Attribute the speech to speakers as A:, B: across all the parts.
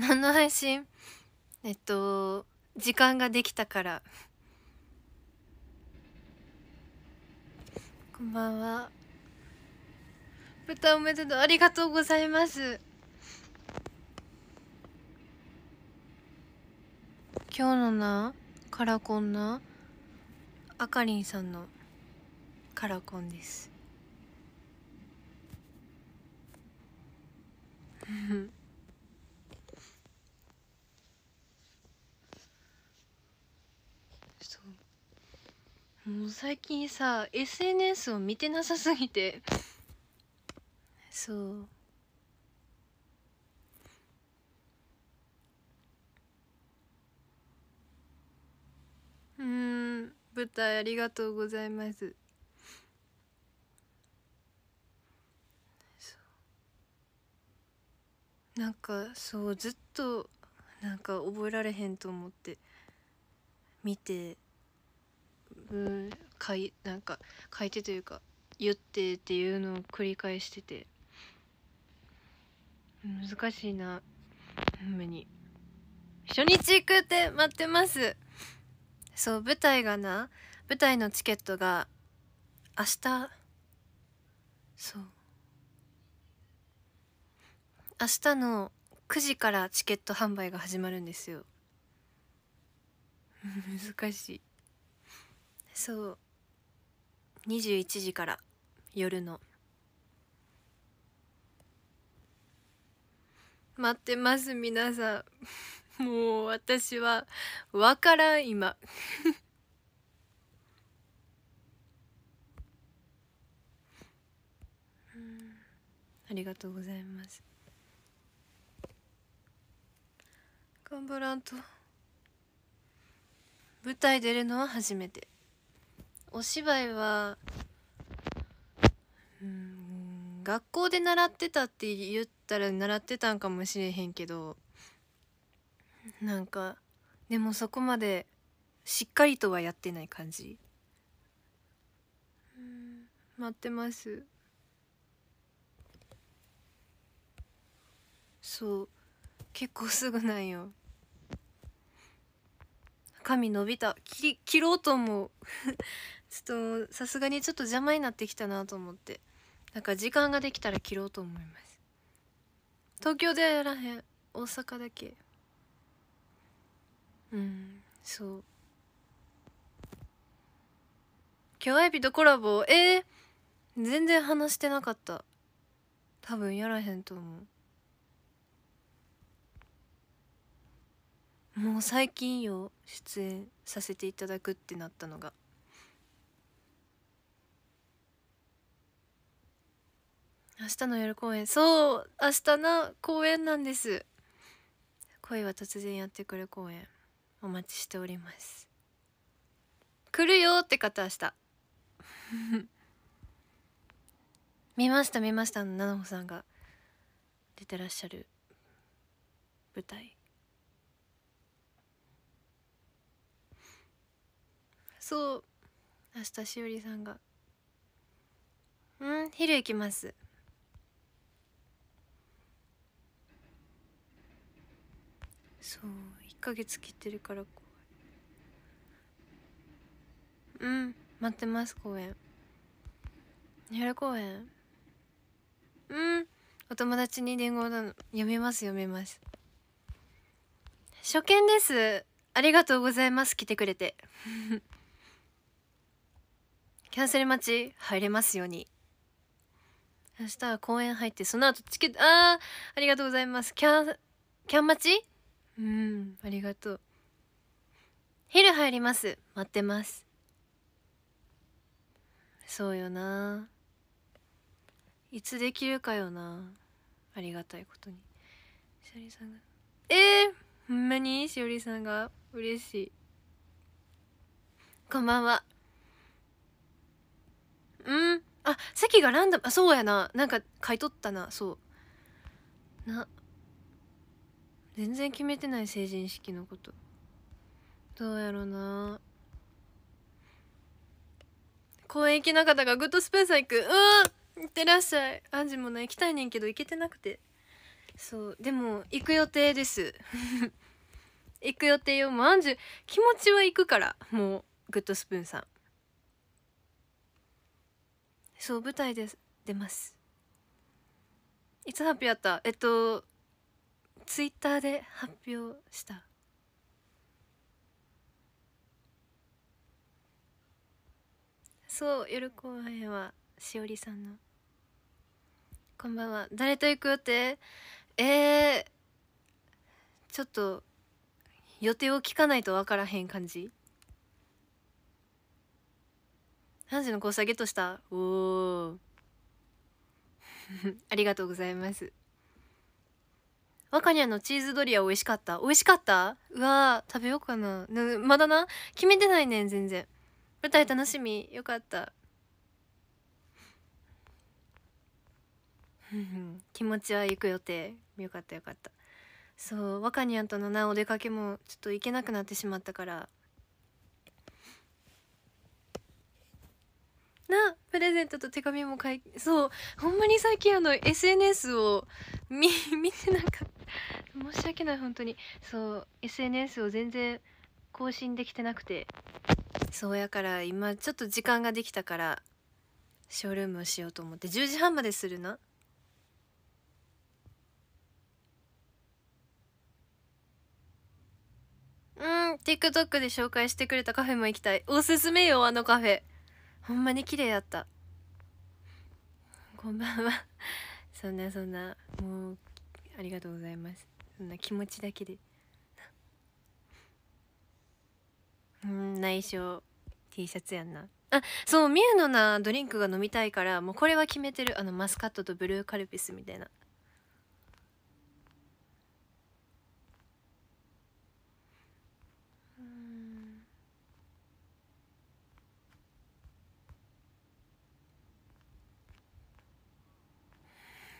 A: 何の配信えっと時間ができたからこんばんは豚おめでとうありがとうございます今日のなカラコンなあかりんさんのカラコンです mm もう最近さ SNS を見てなさすぎてそううん舞台ありがとうございますなんかそうずっとなんか覚えられへんと思って見てん、書いなんか書いてというか言ってっていうのを繰り返してて難しいなほんまに初日行くって待ってますそう舞台がな舞台のチケットが明日そう明日の9時からチケット販売が始まるんですよ 難しいそう21時から夜の待ってます皆さん もう私は分からん今 ありがとうございます頑張らんと舞台出るのは初めてお芝居はうん学校で習ってたって言ったら習ってたんかもしれへんけどなんかでもそこまでしっかりとはやってない感じうん待ってますそう結構すぐなんよ髪伸びた切切ろうと思うちょっとさすがにちょっと邪魔になってきたなと思ってなんか時間ができたら切ろうと思います東京ではやらへん大阪だけうんそう今日エビとコラボえー、全然話してなかった多分やらへんと思うもう最近よ出演させていただくってなったのが明日の夜公演そう明日の公演なんです恋は突然やってくる公演お待ちしております来るよって方明日 見ました見ました菜々穂さんが出てらっしゃる舞台そう明日しおりさんがうん昼行きますそう1ヶ月切ってるから怖いうん待ってます公演やる公演うんお友達に伝言の読めます読めます初見ですありがとうございます来てくれて キャンセル待ち入れますように明日は公園入ってその後チケットああありがとうございますキャンキャン待ちうんありがとうヘル入ります待ってますそうよないつできるかよなありがたいことにしおりさんがえー、ほんまにしおりさんが嬉しいこんばんはうんあ席がランダムあそうやななんか買い取ったなそうな全然決めてない成人式のことどうやろな公園行きなかったらグッドスペーサー行くうん行ってらっしゃいアンジもな行きたいねんけど行けてなくてそうでも行く予定です 行く予定よもうアンジュ気持ちは行くからもうグッドスプーンさんそう舞台で出ますいつ発表やったえっとツイッターで発表したそう夜公演はしおりさんのこんばんは誰と行く予定えー、ちょっと予定を聞かないとわからへん感じ何時の交差ゲットしたおお ありがとうございます若にゃのチーズドリア美味しかった美味しかったうわー食べようかなまだな決めてないねん全然舞台楽しみよかった気持ちは行く予定よかったよかったそう若にゃんとのなお出かけもちょっと行けなくなってしまったからなプレゼントと手紙も書いそうほんまに最近あの SNS を見見てなかった 申し訳ない本当にそう SNS を全然更新できてなくてそうやから今ちょっと時間ができたからショールームをしようと思って10時半までするなうん TikTok で紹介してくれたカフェも行きたいおすすめよあのカフェほんまに綺麗やったこんばんはそんなそんなもうありがとうございますそんな気持ちだけで うん内緒 T シャツやんなあそうミュウのなドリンクが飲みたいからもうこれは決めてるあのマスカットとブルーカルピスみたいな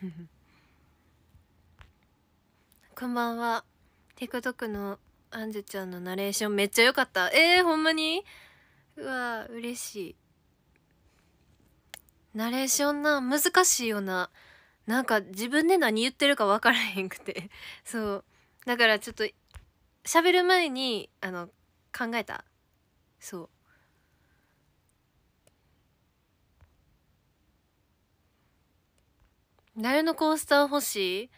A: うんこんばんは TikTok のアンジュちゃんのナレーションめっちゃ良かったえー、ほんまにうわ嬉しいナレーションな難しいよななんか自分で何言ってるか分からへんくて そうだからちょっと喋る前にあの考えたそう誰のコースター欲しい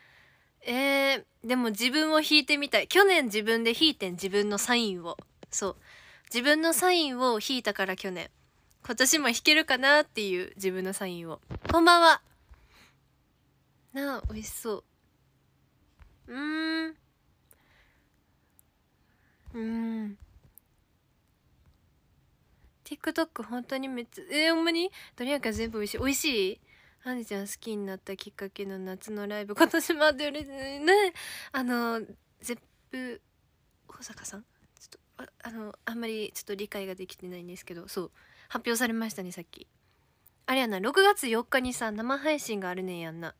A: えー、でも自分を弾いてみたい。去年自分で弾いてん、自分のサインを。そう。自分のサインを弾いたから去年。今年も弾けるかなっていう自分のサインを。こんばんは。なあ、美味しそう。うーん。うーん。TikTok 本当にめっちゃ、えー、ほんまにとにかく全部美味しい。美味しいアンちゃん好きになったきっかけの夏のライブ 今年てうれしいねあのゼップ保坂さんちょっとあのあんまりちょっと理解ができてないんですけどそう発表されましたねさっきあれやな6月4日にさ生配信があるねんやんな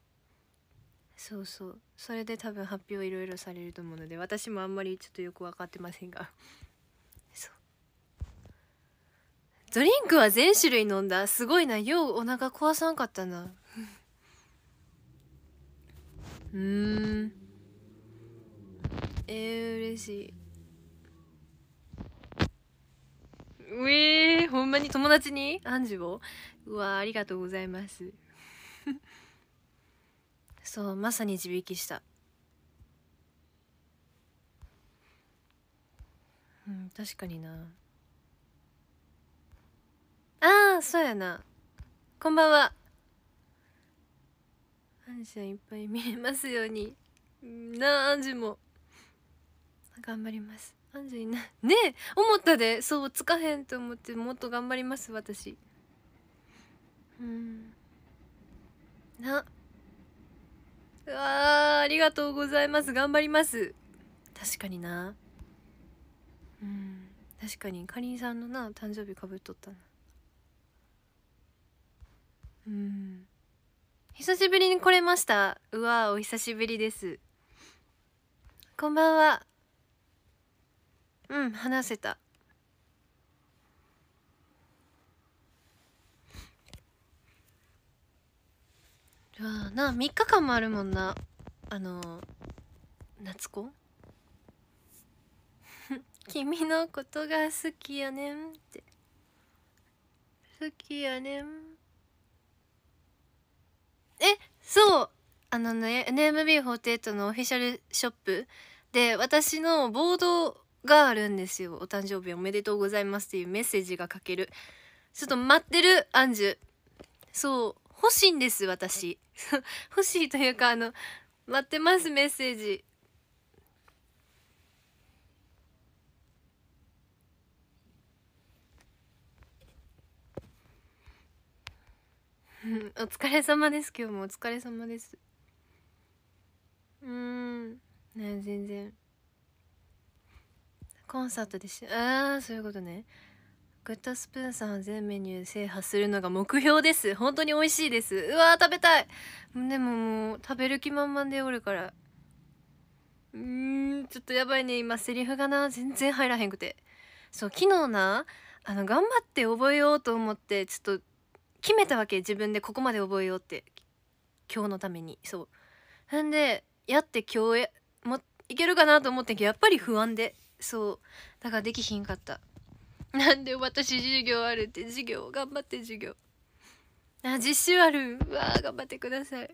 A: そうそうそれで多分発表いろいろされると思うので私もあんまりちょっとよく分かってませんがドリンクは全種類飲んだすごいなようお腹壊さんかったな うんえー、嬉しいうえー、ほんまに友達にアンジュをうわありがとうございます そうまさに地引きしたうん確かになああそうやなこんばんはアンジさんいっぱい見えますようになあアンジも頑張りますアンジいなねえ思ったでそうつかへんと思ってもっと頑張ります私うんなうわありがとうございます頑張ります確かになうん確かにかりんさんのな誕生日かぶっとったなうん久しぶりに来れましたうわお久しぶりですこんばんはうん話せたうわな3日間もあるもんなあの夏子 君のことが好きやねんって好きやねんえそうあのね NMB48 のオフィシャルショップで私のボードがあるんですよお誕生日おめでとうございますっていうメッセージが書けるちょっと待ってるアンジュそう欲しいんです私 欲しいというかあの待ってますメッセージ お疲れ様です今日もお疲れ様ですうんね全然コンサートでしああそういうことねグッドスプーンさんは全メニュー制覇するのが目標です本当に美味しいですうわ食べたいでももう食べる気満々でおるからうんちょっとやばいね今セリフがな全然入らへんくてそう昨日なあの頑張って覚えようと思ってちょっと決めたわけ自分でここまで覚えようって今日のためにそうほんでやって今日もいけるかなと思ってんけどやっぱり不安でそうだからできひんかったなんで私授業あるって授業頑張って授業あ実習あるうわ頑張ってください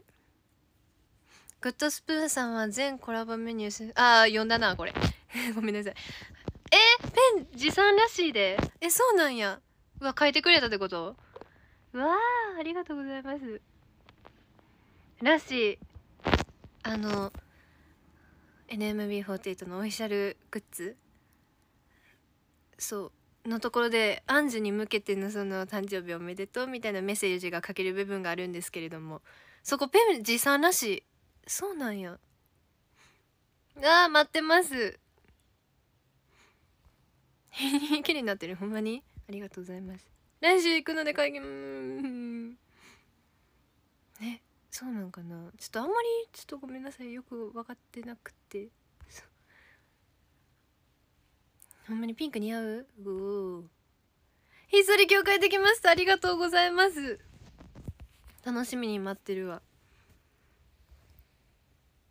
A: グッドスプーンさんは全コラボメニューああ呼んだなこれ ごめんなさいえー、ペン持参らしいでえそうなんやうわ書いてくれたってことわあありがとうございますらしいあの NMB48 のオフィシャルグッズそうのところでアンジュに向けてのその誕生日おめでとうみたいなメッセージが書ける部分があるんですけれどもそこペンジさんらしいそうなんやあー待ってます綺麗 になってるほんまにありがとうございます来週行くので会議ねそうなんかなちょっとあんまりちょっとごめんなさいよく分かってなくてほんまにピンク似合ううひっそり教会できましたありがとうございます楽しみに待ってるわ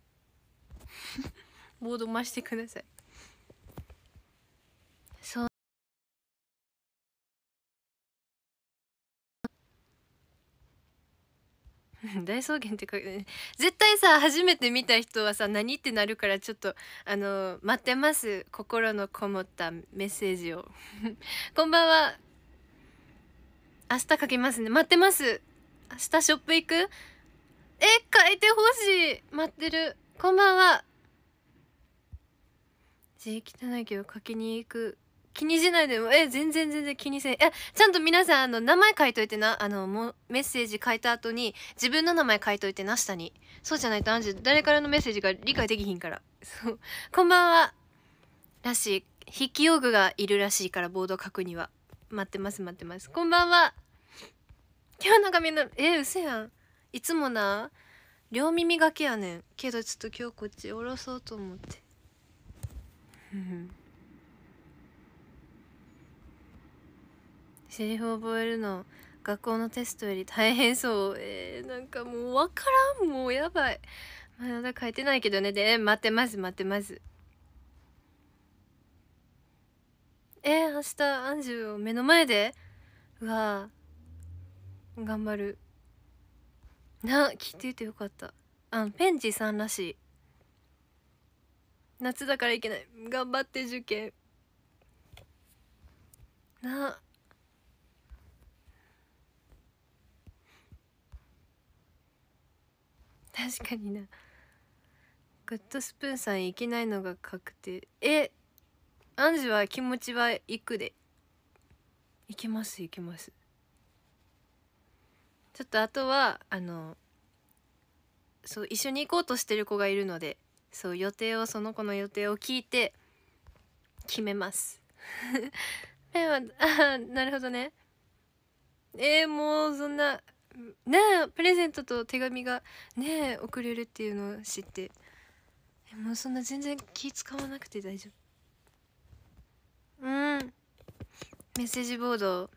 A: ボード増してください 大草原って書いて、ね、絶対さ初めて見た人はさ何ってなるからちょっとあの待ってます心のこもったメッセージを こんばんは明日書きますね待ってます明日ショップ行くえ書いてほしい待ってるこんばんは字汚いけど書きに行く気にしないでも、え、全然全然気にせん。え、ちゃんと皆さん、あの、名前書いといてな、あの、もメッセージ書いた後に、自分の名前書いといてな、下に。そうじゃないと、アンジュ、誰からのメッセージが理解できひんから。そう。こんばんは。らしい。筆記用具がいるらしいから、ボード書くには。待ってます、待ってます。こんばんは。今日なんかみんな、え、うせやん。いつもな、両耳がけやねん。けど、ちょっと今日こっちおろそうと思って。セリフ覚えるの学校のテストより大変そうえー、なんかもう分からんもうやばいまだ書いてないけどねで待ってまず待ってまずえー、明日アンジュを目の前でうわ頑張るな聞いていてよかったあペンチさんらしい夏だからいけない頑張って受験な確かになグッドスプーンさん行けないのが確定えアンジュは気持ちは行くで行けます行けますちょっとあとはあのそう一緒に行こうとしてる子がいるのでそう予定をその子の予定を聞いて決めますペンはあなるほどねえー、もうそんなねえプレゼントと手紙がねえ送れるっていうのを知ってもうそんな全然気使わなくて大丈夫うんメッセージボード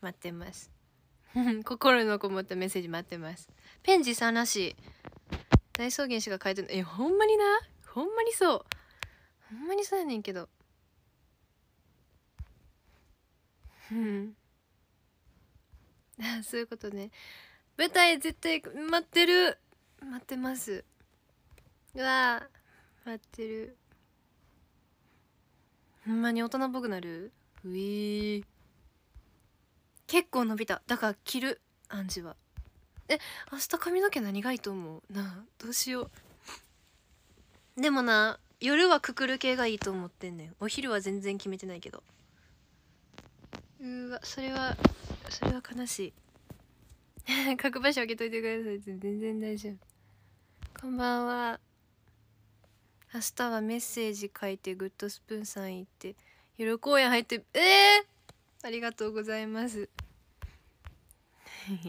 A: 待ってます 心のこもったメッセージ待ってますペンジさんらしい大草原氏が書いてるえほんまになほんまにそうほんまにそうやねんけどうん そういうことね舞台絶対待ってる待ってますうわ待ってるほんまに大人っぽくなるうえ結構伸びただから着るアンジはえ明日髪の毛何がいいと思うなあどうしようでもな夜はくくる系がいいと思ってんねんお昼は全然決めてないけどうわそれはそれは悲しい角 場所開けといてくださいって全然大丈夫こんばんは明日はメッセージ書いてグッドスプーンさん行って夜公園入ってええー、ありがとうございます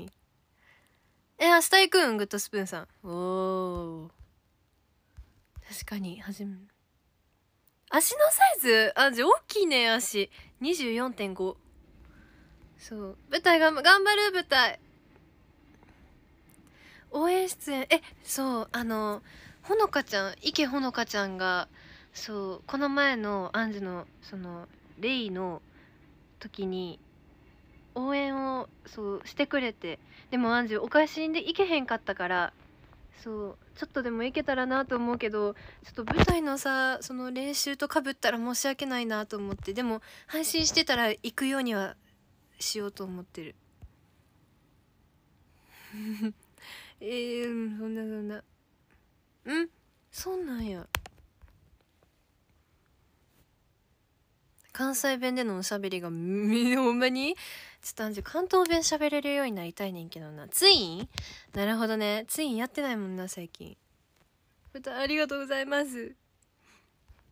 A: え明日行くんグッドスプーンさんおお確かに初め足のサイズあじゃあ大きいね足24.5そう舞台が頑張る舞台応援出演えそうあのほのかちゃん池ほのかちゃんがそうこの前のアンジュのそのレイの時に応援をそうしてくれてでもアンジュお返しで行けへんかったからそうちょっとでも行けたらなと思うけどちょっと舞台のさその練習とかぶったら申し訳ないなと思ってでも配信してたら行くようにはしようと思ってる えー、そんなそんなうんそうなんや関西弁でのおしゃべりがみほんまにちょっとあじ関東弁しゃべれるようになりたいねんけどなツインなるほどねツインやってないもんな最近歌ありがとうございます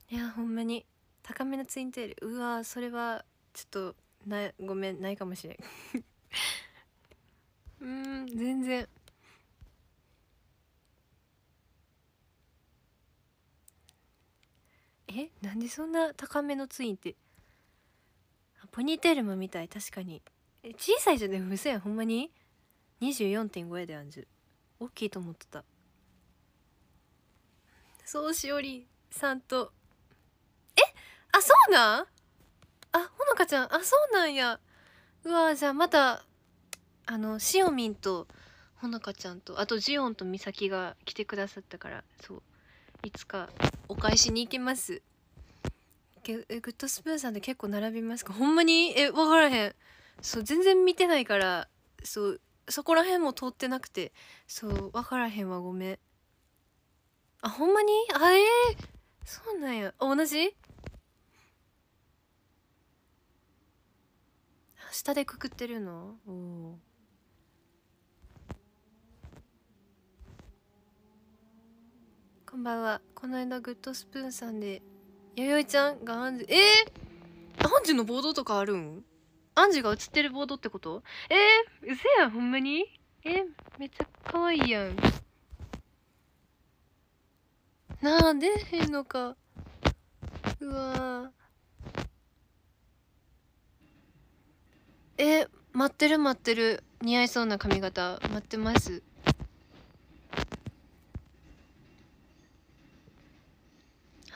A: いやほんまに高めのツインテールうわそれはちょっとなごめんないかもしれん うん全然えなんでそんな高めのツインってポニーテールもみたい確かにえ小さいじゃね嘘やんほんまに24.5やでアンジュ大きいと思ってたそうしおりさんとえあそうなんあほのかちゃんあそうなんやうわじゃあまたあのしおみんとほのかちゃんとあとジオンとみさきが来てくださったからそういつかお返しに行きますグッドスプーンさんで結構並びますかほんまにえ分からへんそう全然見てないからそうそこら辺も通ってなくてそう分からへんわごめんあほんまにあえー、そうなんや同じ下でくくってるのおおこんばんはこの間グッドスプーンさんで弥生ちゃんがアンジえー、アンジのボードとかあるんアンジが映ってるボードってことえー、うせやほんまにえー、めっちゃ可愛いやんなんでへんのかうわえ待ってる待ってる似合いそうな髪型待ってます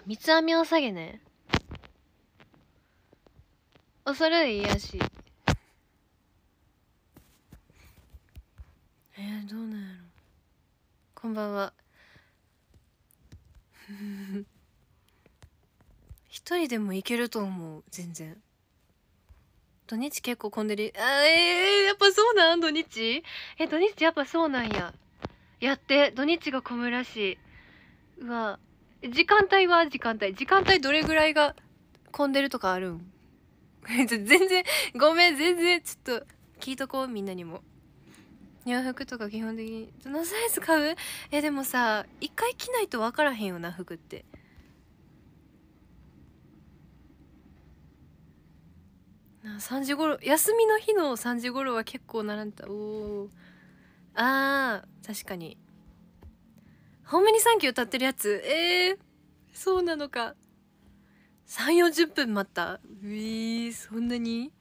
A: 三つ編みを下げねおるいやしえー、どうなんやろこんばんは 一人でもいけると思う全然土日結構混んでる。あえー、やっぱそうなん土日え、土日やっぱそうなんや。やって、土日が混むらしい。うわ、時間帯は時間帯。時間帯どれぐらいが混んでるとかあるん 全然、ごめん、全然、ちょっと、聞いとこう、みんなにも。洋服とか基本的に、どのサイズ買うえ、でもさ、一回着ないと分からへんよな、服って。な3時頃休みの日の3時頃は結構並んだおおあー確かに「ホームにサンキュー」歌ってるやつえー、そうなのか3四4 0分待ったうえー、そんなに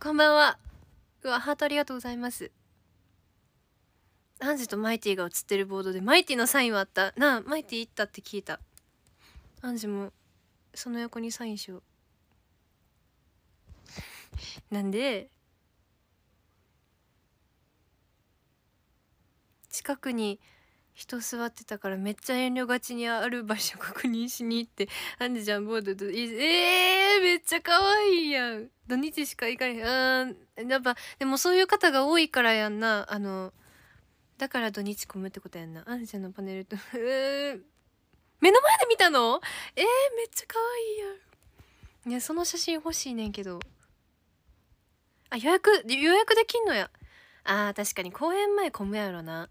A: こんばんはうわハートありがとうございますアンジとマイティが写ってるボードでマイティのサインはあったなあマイティ行ったって聞いたアンジもその横にサインしようなんで近くに人座ってたからめっちゃ遠慮がちにある場所確認しに行ってアンュジャンボードとえー、めっちゃ可愛いやん土日しか行かれへんああ、やっぱでもそういう方が多いからやんなあのだから土日込むってことやんなアンュジゃんのパネルと 目の前で見たのえー、めっちゃ可愛いやんいやその写真欲しいねんけどあ、予約、予約できんのや。あー、確かに公演前混むやろな。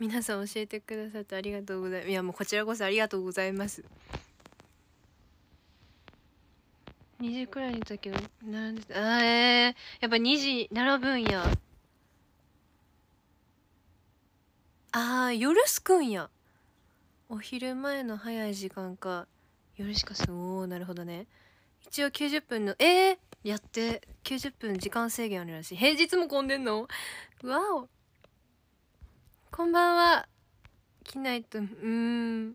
A: 皆さん教えてくださってありがとうございます。いや、もうこちらこそありがとうございます。2時くらいの時は並んでた。あー、えー、やっぱ2時並ぶんや。あー、夜すくんや。お昼前の早い時間か。夜しかすおー、なるほどね。一応90分の、えー、やって、90分時間制限あるらしい。平日も混んでんのわお。こんばんは。来ないと、うん。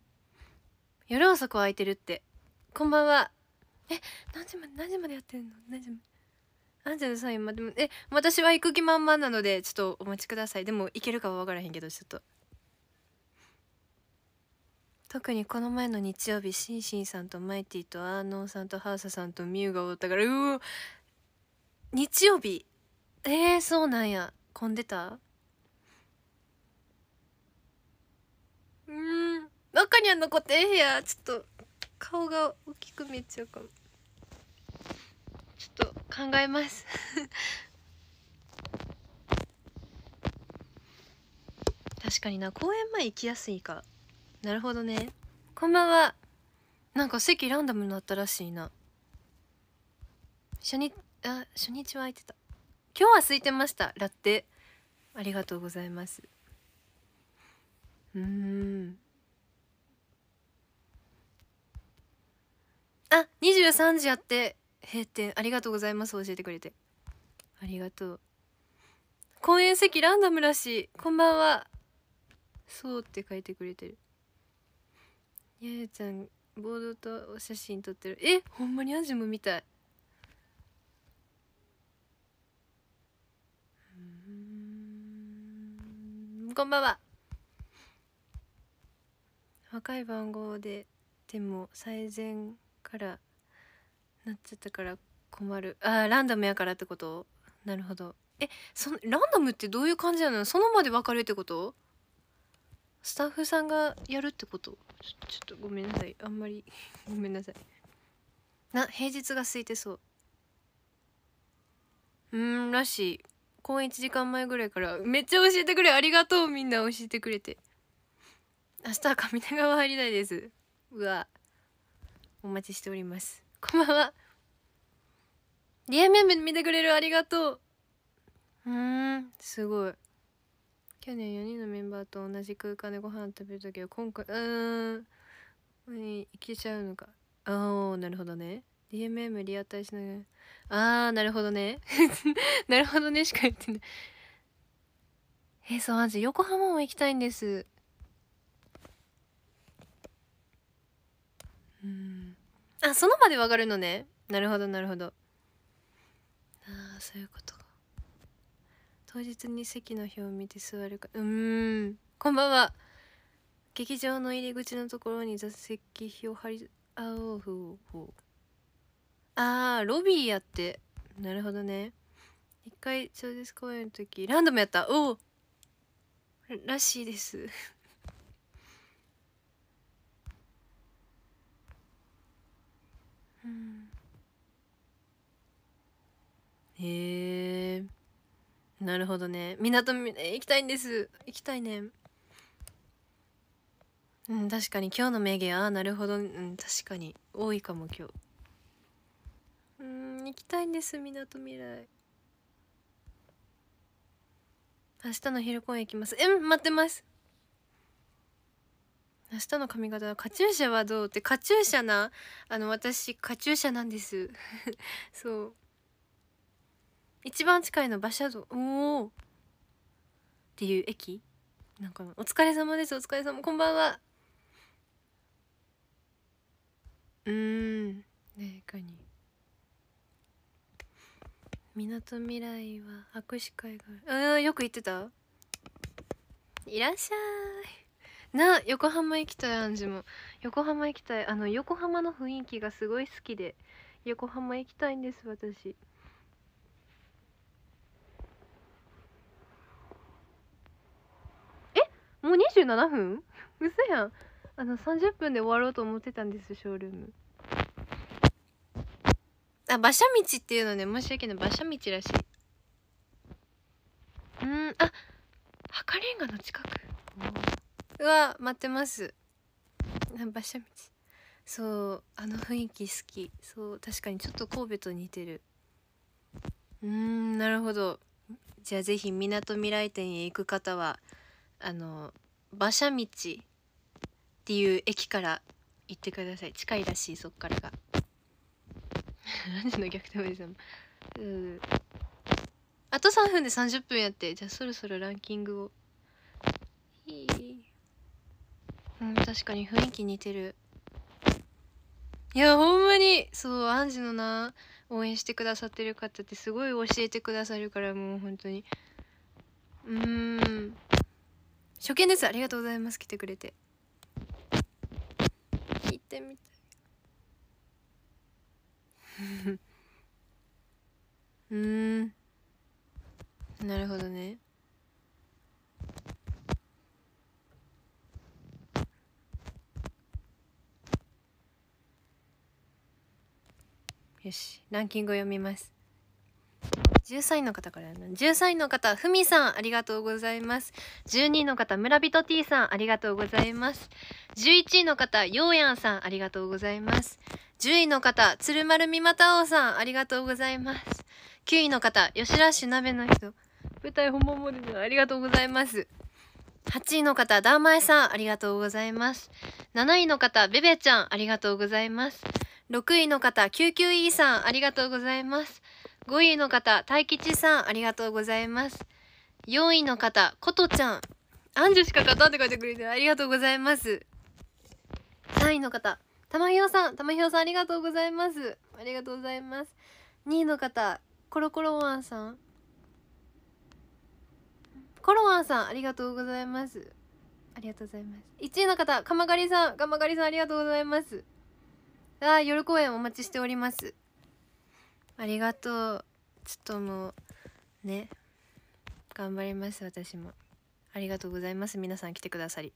A: 夜遅く空いてるって。こんばんは。え、何時まで、何時までやってんの何時まで。何時のサインまでも、え、私は行く気満々なので、ちょっとお待ちください。でも、行けるかは分からへんけど、ちょっと。特にこの前の日曜日シンシンさんとマイティとアーノンさんとハーサさんとミュウがおったからうう日曜日えー、そうなんや混んでたうん中には残ってええやちょっと顔が大きく見えちゃうかもちょっと考えます 確かにな公園前行きやすいかなるほどねこんばんはなんか席ランダムになったらしいな初日あ初日は空いてた今日は空いてましたラッテありがとうございますうんあ23時やって閉店ありがとうございます教えてくれてありがとう公演席ランダムらしいこんばんはそうって書いてくれてるやゆちゃんボードとお写真撮ってるえほんまにアジムみたいこんばんは若い番号ででも最前からなっちゃったから困るあランダムやからってことなるほどえそランダムってどういう感じなのそのまで分かるってことスタッフさんがやるってことちょっとごめんなさいあんまり ごめんなさいな平日が空いてそううんらしい公演1時間前ぐらいからめっちゃ教えてくれありがとうみんな教えてくれて明日は上田川入りたいですうわお待ちしておりますこんばんはリアメン見てくれるありがとううんすごい去年4人のメンバーと同じ空間でご飯食べる時は今回うーん行けちゃうのかああなるほどね DMM リアタイしながらああなるほどね なるほどねしか言ってないえそうマジ横浜も行きたいんですうんあその場でわかるのねなるほどなるほどああそういうことか当日に席の表を見て座るかうんこんばんは劇場の入り口のところに座席表貼りあおうほうあーロビーやってなるほどね一回超絶公演の時ランダムやったおおらしいです うんへえなるほどね港え行きたいんです行きたいねうん確かに今日の名言ああなるほどうん確かに多いかも今日うん行きたいんですみなとみらい明日の昼公演行きますえ待ってます明日の髪型はカチューシャはどうってカチューシャなあの私カチューシャなんです そう一番近いの馬車道おおっていう駅なんかお疲れ様ですお疲れ様こんばんはうんねえかにみなとみらいは握手会があるあよく行ってたいらっしゃいな横浜行きたいアンジも横浜行きたいあの横浜の雰囲気がすごい好きで横浜行きたいんです私もう27分嘘やんあの30分で終わろうと思ってたんですショールームあ馬車道っていうのね申し訳ない馬車道らしいうんあ赤レンガの近くうわ待ってます馬車道そうあの雰囲気好きそう確かにちょっと神戸と似てるうんなるほどじゃあぜひみなとみらい店へ行く方はあの馬車道っていう駅から行ってください近いらしいそっからが何時 の逆転おじさんうんあと3分で30分やってじゃあそろそろランキングをうん確かに雰囲気似てるいやほんまにそうアンジのな応援してくださってる方ってすごい教えてくださるからもう本当にうーん初見ですありがとうございます来てくれて行ってみたいうんなるほどねよしランキングを読みます13位の方から13位の方ふみさんありがとうございます12位の方村人 T さんありがとうございます11位の方ようやんさんありがとうございます10位の方鶴丸みまたおさんありがとうございます9位の方吉田氏鍋の人舞台本物でありがとうございます8位の方、ダーマエさん、ありがとうございます。7位の方、ベベちゃん、ありがとうございます。6位の方、救急 E さん、ありがとうございます。5位の方、大吉さん、ありがとうございます。4位の方、ことちゃん。アンジュしか勝たんって書いてくれてありがとうございます。3位の方、たまひよさん、たまひよさんありがとうございます。ありがとうございます。2位の方、コロコロワンさん。コロワンさん、ありがとうございます。ありがとうございます。1位の方、かまがりさん、かまがりさんありがとうございます。ああ、夜公演お待ちしております。ありがとうちょっともうね頑張ります私もありがとうございます皆さん来てくださり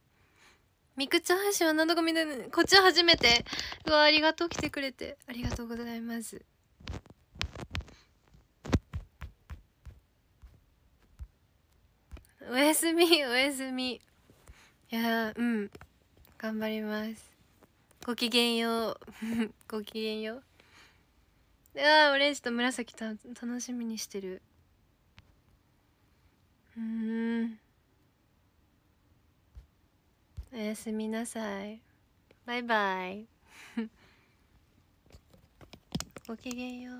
A: みくちゃん配信は何度かみんなこっちは初めてうわありがとう来てくれてありがとうございますおやすみおやすみいやうん頑張りますごきげんよう ごきげんよううわオレンジと紫た楽しみにしてるうんおやすみなさいバイバイ ごきげんよう